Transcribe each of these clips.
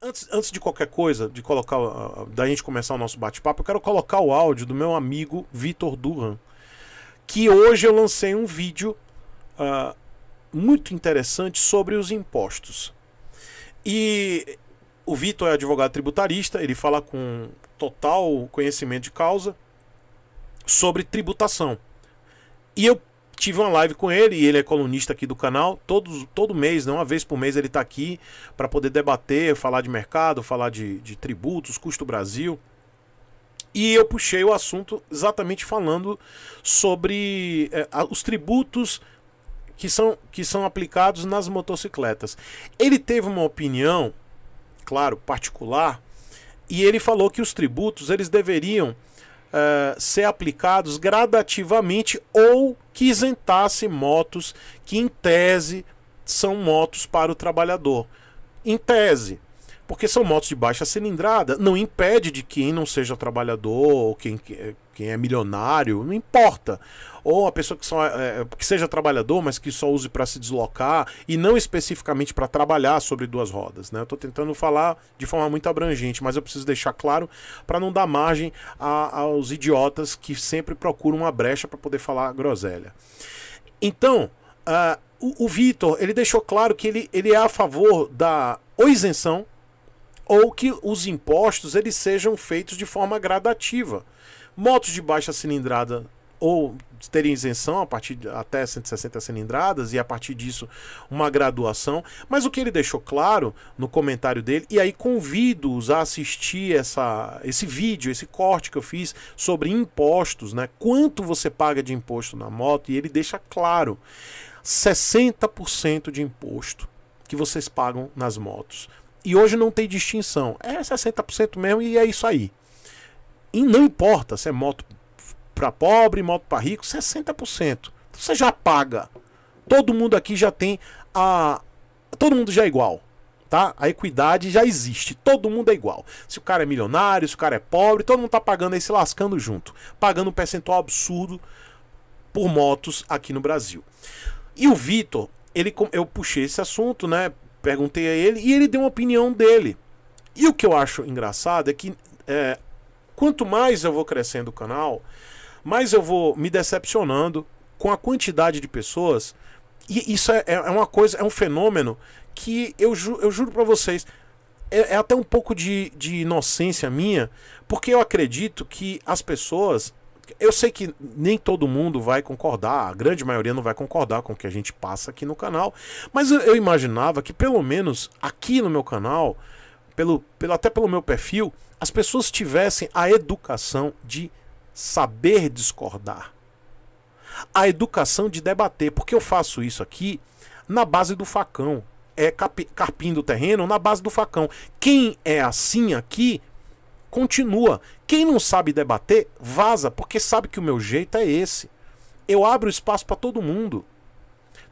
Antes, antes de qualquer coisa, de colocar ah, ah, da gente começar o nosso bate-papo, eu quero colocar o áudio do meu amigo Vitor Duran, que hoje eu lancei um vídeo uh, muito interessante sobre os impostos. E o Vitor é advogado tributarista, ele fala com total conhecimento de causa sobre tributação. E eu tive uma live com ele e ele é colunista aqui do canal. Todos, todo mês, né, uma vez por mês, ele está aqui para poder debater, falar de mercado, falar de, de tributos, custo Brasil. E eu puxei o assunto exatamente falando sobre é, os tributos que são, que são aplicados nas motocicletas. Ele teve uma opinião, claro, particular, e ele falou que os tributos eles deveriam uh, ser aplicados gradativamente ou que isentasse motos que, em tese, são motos para o trabalhador. Em tese, porque são motos de baixa cilindrada, não impede de quem não seja trabalhador, ou quem, eh, quem é milionário, não importa. Ou a pessoa que, só, é, é que seja trabalhador, mas que só use para se deslocar e não especificamente para trabalhar sobre duas rodas. Né? Eu estou tentando falar de forma muito abrangente, mas eu preciso deixar claro para não dar margem a, aos idiotas que sempre procuram uma brecha para poder falar groselha. Então, uh, o, o Vitor ele deixou claro que ele, ele é a favor da ou isenção ou que os impostos eles sejam feitos de forma gradativa. Motos de baixa cilindrada ou terem isenção a partir de, até 160 cilindradas e a partir disso uma graduação. Mas o que ele deixou claro no comentário dele, e aí convido-os a assistir essa, esse vídeo, esse corte que eu fiz sobre impostos, né? Quanto você paga de imposto na moto, e ele deixa claro: 60% de imposto que vocês pagam nas motos. E hoje não tem distinção. É 60% mesmo e é isso aí. E não importa se é moto para pobre, moto para rico, 60%. Você já paga. Todo mundo aqui já tem a. Todo mundo já é igual. Tá? A equidade já existe. Todo mundo é igual. Se o cara é milionário, se o cara é pobre, todo mundo tá pagando aí se lascando junto. Pagando um percentual absurdo por motos aqui no Brasil. E o Vitor, ele, eu puxei esse assunto, né? Perguntei a ele e ele deu uma opinião dele. E o que eu acho engraçado é que é, quanto mais eu vou crescendo o canal, mais eu vou me decepcionando com a quantidade de pessoas. E isso é, é uma coisa, é um fenômeno que eu, ju, eu juro para vocês, é, é, até um pouco de, de inocência minha, porque eu acredito que as pessoas eu sei que nem todo mundo vai concordar, a grande maioria não vai concordar com o que a gente passa aqui no canal, mas eu imaginava que pelo menos aqui no meu canal, pelo, pelo até pelo meu perfil, as pessoas tivessem a educação de saber discordar, a educação de debater, porque eu faço isso aqui na base do facão, é carpindo o terreno na base do facão. Quem é assim aqui Continua. Quem não sabe debater, vaza, porque sabe que o meu jeito é esse. Eu abro espaço para todo mundo.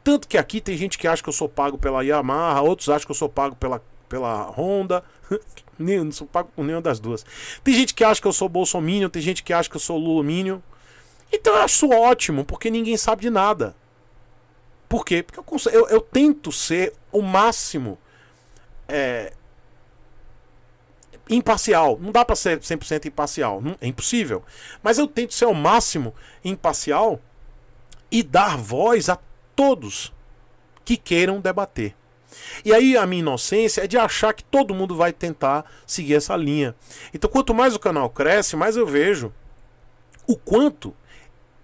Tanto que aqui tem gente que acha que eu sou pago pela Yamaha, outros acham que eu sou pago pela, pela Honda. não sou pago por nenhuma das duas. Tem gente que acha que eu sou Bolsonaro, tem gente que acha que eu sou Lulumínio. Então eu acho ótimo, porque ninguém sabe de nada. Por quê? Porque eu, eu, eu tento ser o máximo é, imparcial. Não dá para ser 100% imparcial, hum, é impossível. Mas eu tento ser ao máximo imparcial e dar voz a todos que queiram debater. E aí a minha inocência é de achar que todo mundo vai tentar seguir essa linha. Então, quanto mais o canal cresce, mais eu vejo o quanto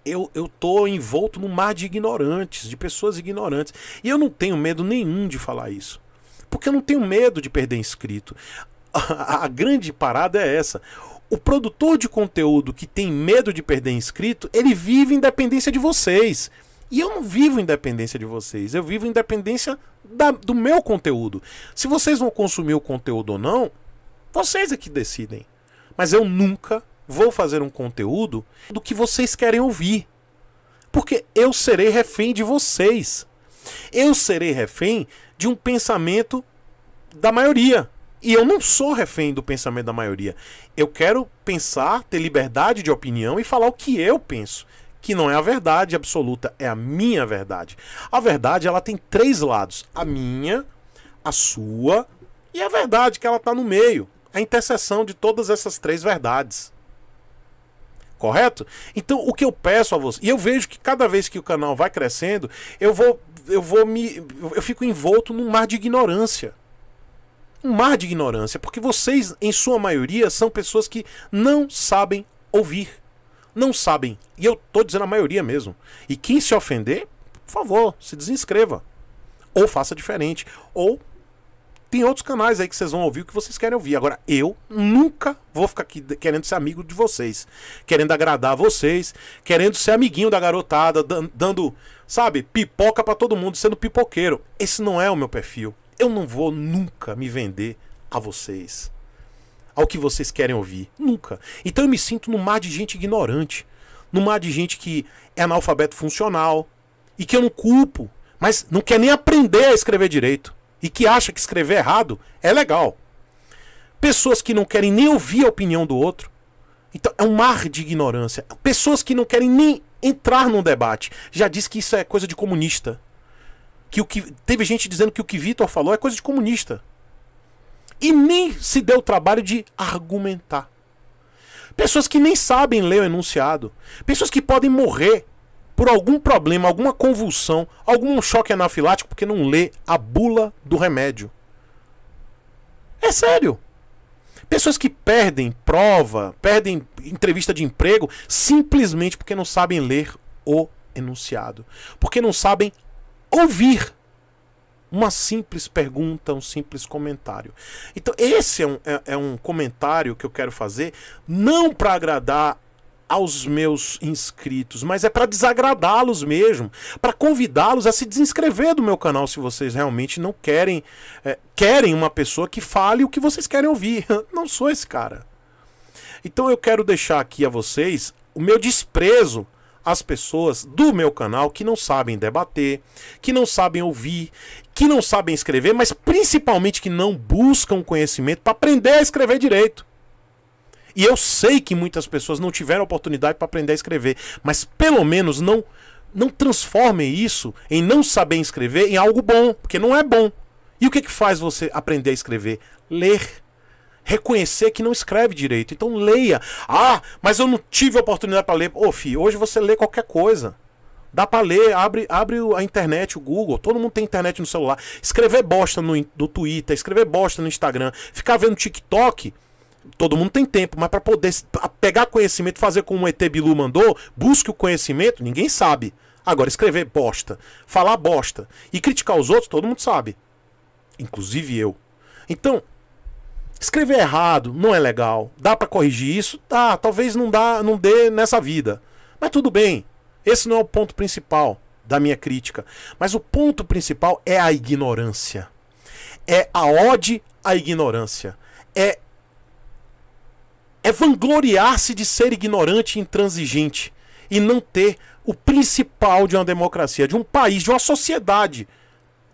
eu, eu tô envolto no mar de ignorantes, de pessoas ignorantes. E eu não tenho medo nenhum de falar isso. Porque eu não tenho medo de perder inscrito a, grande parada é essa. O produtor de conteúdo que tem medo de perder inscrito, ele vive em dependência de vocês. E eu não vivo em dependência de vocês, eu vivo dependência da, do meu conteúdo. Se vocês vão consumir o conteúdo ou não, vocês é que decidem. Mas eu nunca vou fazer um conteúdo do que vocês querem ouvir. Porque eu serei refém de vocês. Eu serei refém de um pensamento da maioria. E eu não sou refém do pensamento da maioria. Eu quero pensar, ter liberdade de opinião e falar o que eu penso, que não é a verdade absoluta, é a minha verdade. A verdade, ela tem três lados: a minha, a sua e a verdade que ela está no meio, a interseção de todas essas três verdades. Correto? Então, o que eu peço a você, e eu vejo que cada vez que o canal vai crescendo, eu vou eu vou me eu fico envolto num mar de ignorância um mar de ignorância, porque vocês, em sua maioria, são pessoas que não sabem ouvir. Não sabem. E eu tô dizendo a maioria mesmo. E quem se ofender, por favor, se desinscreva. Ou faça diferente. Ou tem outros canais aí que vocês vão ouvir o que vocês querem ouvir. Agora, eu nunca vou ficar aqui querendo ser amigo de vocês, querendo agradar vocês, querendo ser amiguinho da garotada, dando, sabe, pipoca para todo mundo, sendo pipoqueiro. Esse não é o meu perfil. Eu não vou nunca me vender a vocês, ao que vocês querem ouvir. Nunca. Então eu me sinto no mar de gente ignorante, no mar de gente que é analfabeto funcional e que eu não culpo, mas não quer nem aprender a escrever direito e que acha que escrever errado é legal. Pessoas que não querem nem ouvir a opinião do outro. Então é um mar de ignorância. Pessoas que não querem nem entrar num debate. Já diz que isso é coisa de comunista que o que teve gente dizendo que o que Vitor falou é coisa de comunista. E nem se deu o trabalho de argumentar. Pessoas que nem sabem ler o enunciado, pessoas que podem morrer por algum problema, alguma convulsão, algum choque anafilático porque não lê a bula do remédio. É sério. Pessoas que perdem prova, perdem entrevista de emprego simplesmente porque não sabem ler o enunciado, porque não sabem ouvir uma simples pergunta, um simples comentário. Então, esse é um, é, é um comentário que eu quero fazer, não para agradar aos meus inscritos, mas é para desagradá-los mesmo, para convidá-los a se desinscrever do meu canal se vocês realmente não querem é, querem uma pessoa que fale o que vocês querem ouvir. Não sou esse cara. Então eu quero deixar aqui a vocês o meu desprezo as pessoas do meu canal que não sabem debater, que não sabem ouvir, que não sabem escrever, mas principalmente que não buscam conhecimento para aprender a escrever direito. E eu sei que muitas pessoas não tiveram oportunidade para aprender a escrever, mas pelo menos não não transformem isso em não saber escrever em algo bom, porque não é bom. E o que, que faz você aprender a escrever? Ler reconhecer que não escreve direito. Então leia. Ah, mas eu não tive oportunidade para ler. Ô, oh, filho, hoje você lê qualquer coisa. Dá para ler, abre, abre a internet, o Google, todo mundo tem internet no celular. Escrever bosta no, no Twitter, escrever bosta no Instagram, ficar vendo TikTok, todo mundo tem tempo, mas para poder pegar conhecimento, fazer como o ET Bilu mandou, busque o conhecimento, ninguém sabe. Agora, escrever bosta, falar bosta e criticar os outros, todo mundo sabe. Inclusive eu. Então, Escrever errado não é legal. Dá para corrigir isso? Tá, talvez não dá, não dê nessa vida. Mas tudo bem. Esse não é o ponto principal da minha crítica. Mas o ponto principal é a ignorância. É a ode à ignorância. É é vangloriar-se de ser ignorante e intransigente e não ter o principal de uma democracia, de um país, de uma sociedade,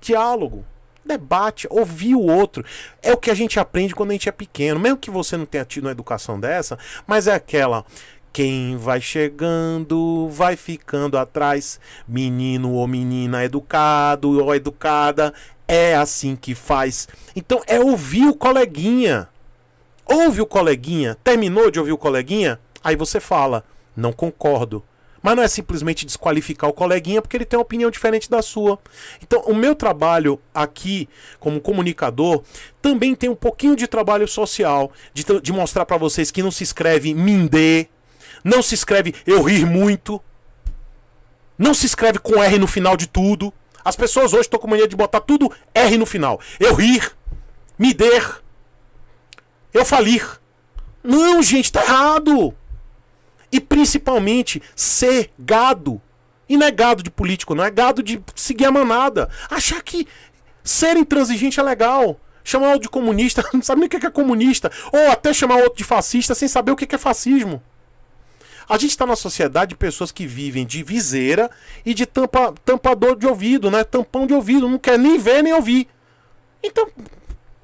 diálogo debate, ouvir o outro. É o que a gente aprende quando a gente é pequeno. Mesmo que você não tenha tido uma educação dessa, mas é aquela. Quem vai chegando vai ficando atrás. Menino ou menina educado ou educada. É assim que faz. Então é ouvir o coleguinha. Ouve o coleguinha. Terminou de ouvir o coleguinha? Aí você fala: Não concordo. Mas não é simplesmente desqualificar o coleguinha porque ele tem uma opinião diferente da sua. Então, o meu trabalho aqui como comunicador também tem um pouquinho de trabalho social, de, de mostrar para vocês que não se escreve mindê, não se escreve eu rir muito, não se escreve com R no final de tudo. As pessoas hoje estão com mania de botar tudo R no final. Eu rir, me der, eu falir. Não, gente, tá errado. E principalmente ser gado. E não é gado de político, não é gado de seguir a manada. Achar que ser intransigente é legal. Chamar outro de comunista, não sabe nem o é que é comunista. Ou até chamar outro de fascista sem saber o que é, é fascismo. A gente está na sociedade de pessoas que vivem de viseira e de tampa, tampador de ouvido, né? Tampão de ouvido, não quer nem ver nem ouvir. Então,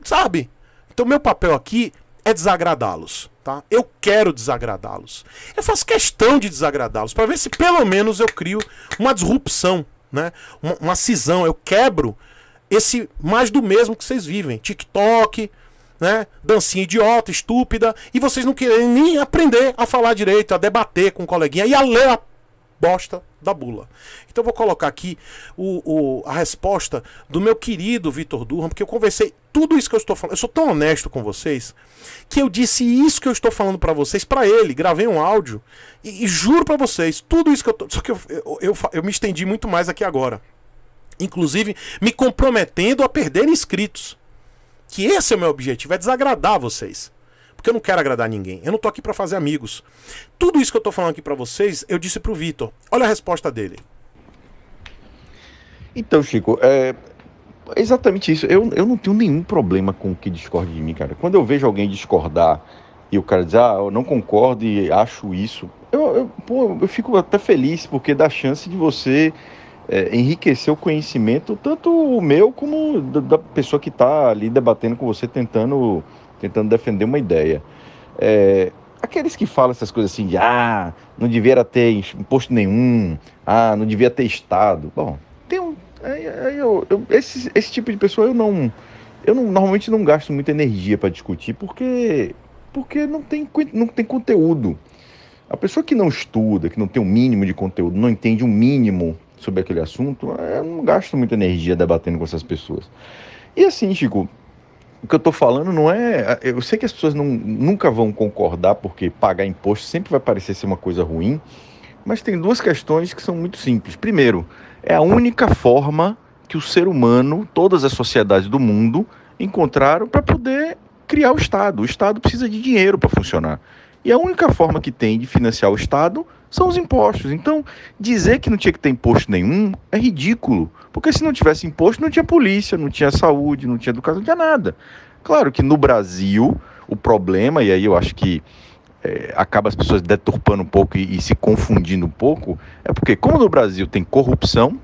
sabe? Então, meu papel aqui é desagradá-los. Tá? Eu quero desagradá-los. Eu faço questão de desagradá-los para ver se pelo menos eu crio uma disrupção, né? uma, uma cisão. Eu quebro esse mais do mesmo que vocês vivem. TikTok, né? Dancinha idiota, estúpida, e vocês não querem nem aprender a falar direito, a debater com o coleguinha e a ler a bosta da bula. Então eu vou colocar aqui o, o, a resposta do meu querido Vitor Durham, porque eu conversei tudo isso que eu estou falando. Eu sou tão honesto com vocês que eu disse isso que eu estou falando para vocês para ele. Gravei um áudio e, e juro para vocês tudo isso que eu tô, só que eu, eu, eu, eu me estendi muito mais aqui agora. Inclusive me comprometendo a perder inscritos. Que esse é o meu objetivo, é desagradar vocês. Porque eu não quero agradar ninguém. Eu não tô aqui para fazer amigos. Tudo isso que eu tô falando aqui para vocês, eu disse pro Vitor. Olha a resposta dele. Então, Chico, é, exatamente isso. Eu, eu não tenho nenhum problema com o que discorde de mim, cara. Quando eu vejo alguém discordar e o cara diz, ah, eu não concordo e acho isso, eu, eu, pô, eu fico até feliz, porque dá chance de você é, enriquecer o conhecimento, tanto o meu como da, da pessoa que está ali debatendo com você, tentando tentando defender uma ideia. É, aqueles que falam essas coisas assim, de, ah, não deveria ter imposto nenhum, ah, não devia ter Estado. Bom, tem um. aí eu, eu, esse, esse tipo de pessoa eu não. Eu não, normalmente não gasto muita energia para discutir, porque, porque não, tem, não tem conteúdo. A pessoa que não estuda, que não tem o um mínimo de conteúdo, não entende o um mínimo sobre aquele assunto, eu não gasto muita energia debatendo com essas pessoas. E assim, Chico, o que eu estou falando não é. Eu sei que as pessoas não, nunca vão concordar, porque pagar imposto sempre vai parecer ser uma coisa ruim, mas tem duas questões que são muito simples. Primeiro, é a única forma que o ser humano, todas as sociedades do mundo, encontraram para poder criar o Estado. O Estado precisa de dinheiro para funcionar. E a única forma que tem de financiar o Estado são os impostos. Então, dizer que não tinha que ter imposto nenhum é ridículo, porque se não tivesse imposto, não tinha polícia, não tinha saúde, não tinha educação, não tinha nada. Claro que no Brasil, o problema, e aí eu acho que é, acaba as pessoas deturpando um pouco e, e, se confundindo um pouco, é porque, como no Brasil tem corrupção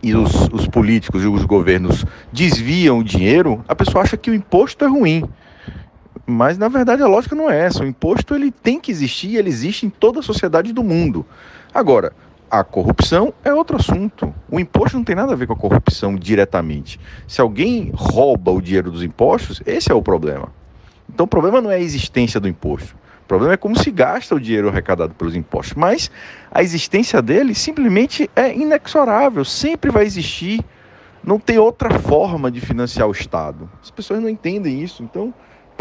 e os, os políticos e os governos desviam o dinheiro, a pessoa acha que o imposto é ruim. Mas na verdade a lógica não é essa. O imposto ele tem que existir e ele existe em toda a sociedade do mundo. Agora, a corrupção é outro assunto. O imposto não tem nada a ver com a corrupção diretamente. Se alguém rouba o dinheiro dos impostos, esse é o problema. Então o problema não é a existência do imposto. O problema é como se gasta o dinheiro arrecadado pelos impostos. Mas a existência dele simplesmente é inexorável, sempre vai existir. Não tem outra forma de financiar o Estado. As pessoas não entendem isso. Então,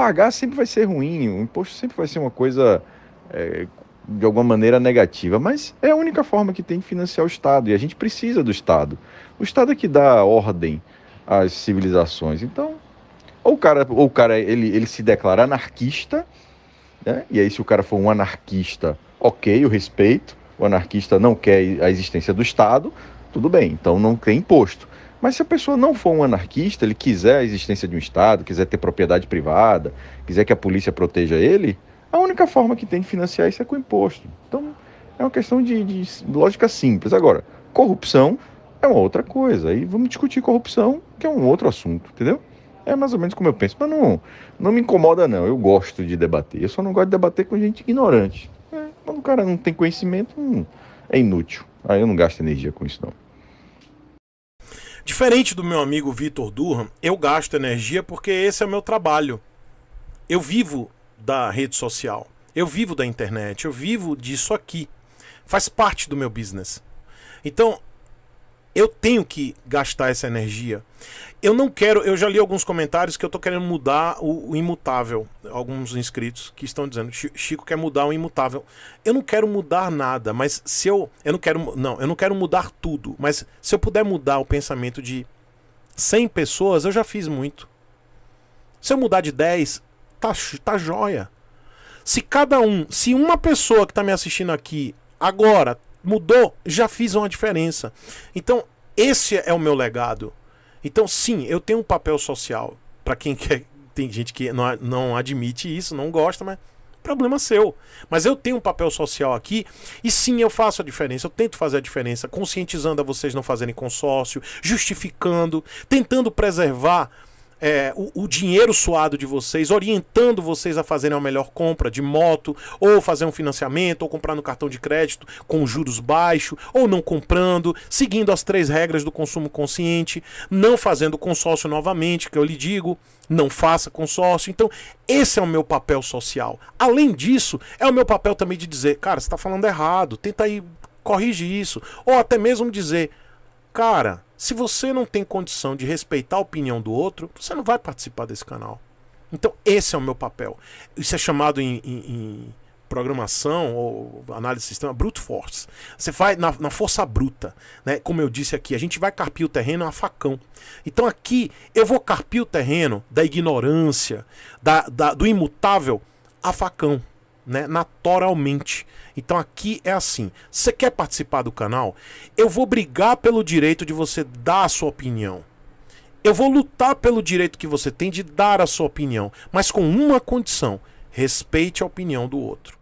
pagar sempre vai ser ruim, o imposto sempre vai ser uma coisa é, de alguma maneira negativa, mas é a única forma que tem de financiar o Estado e a gente precisa do Estado. O Estado é que dá ordem às civilizações. Então, ou o cara, ou o cara ele, ele se declara anarquista, né? e aí se o cara for um anarquista, ok, eu respeito, o anarquista não quer a existência do Estado, tudo bem, então não tem imposto. Mas se a pessoa não for um anarquista, ele quiser a existência de um Estado, quiser ter propriedade privada, quiser que a polícia proteja ele, a única forma que tem de financiar isso é com imposto. Então, é uma questão de, de lógica simples. Agora, corrupção é uma outra coisa. Aí vamos discutir corrupção, que é um outro assunto, entendeu? É mais ou menos como eu penso. Mas não, não me incomoda, não. Eu gosto de debater. Eu só não gosto de debater com gente ignorante. É, quando o cara não tem conhecimento, hum, é inútil. Aí eu não gasto energia com isso, não. Diferente do meu amigo Vitor Durham, eu gasto energia porque esse é o meu trabalho. Eu vivo da rede social, eu vivo da internet, eu vivo disso aqui. Faz parte do meu business. Então, eu tenho que gastar essa energia. Eu não quero. Eu já li alguns comentários que eu tô querendo mudar o, o imutável. Alguns inscritos que estão dizendo: Chico quer mudar o imutável. Eu não quero mudar nada, mas se eu. Eu não quero. Não, eu não quero mudar tudo. Mas se eu puder mudar o pensamento de 100 pessoas, eu já fiz muito. Se eu mudar de 10, tá, tá joia. Se cada um. Se uma pessoa que tá me assistindo aqui agora mudou, já fiz uma diferença. Então, esse é o meu legado. Então, sim, eu tenho um papel social. Para quem quer, tem gente que não, não admite isso, não gosta, mas problema seu. Mas eu tenho um papel social aqui e sim, eu faço a diferença. Eu tento fazer a diferença, conscientizando a vocês não fazerem consórcio, justificando, tentando preservar é, o, o, dinheiro suado de vocês, orientando vocês a fazerem a melhor compra de moto, ou fazer um financiamento, ou comprar no cartão de crédito com juros baixos, ou não comprando, seguindo as três regras do consumo consciente, não fazendo consórcio novamente, que eu lhe digo, não faça consórcio. Então, esse é o meu papel social. Além disso, é o meu papel também de dizer, cara, você está falando errado, tenta aí corrigir isso. Ou até mesmo dizer, cara se você não tem condição de respeitar a opinião do outro, você não vai participar desse canal. Então, esse é o meu papel. Isso é chamado em, em, em programação ou análise de sistema brute force. Você vai na, na, força bruta, né? Como eu disse aqui, a gente vai carpir o terreno a facão. Então aqui eu vou carpir o terreno da ignorância, da, da do imutável a facão né, naturalmente. Então aqui é assim. Você quer participar do canal? Eu vou brigar pelo direito de você dar a sua opinião. Eu vou lutar pelo direito que você tem de dar a sua opinião, mas com uma condição: respeite a opinião do outro.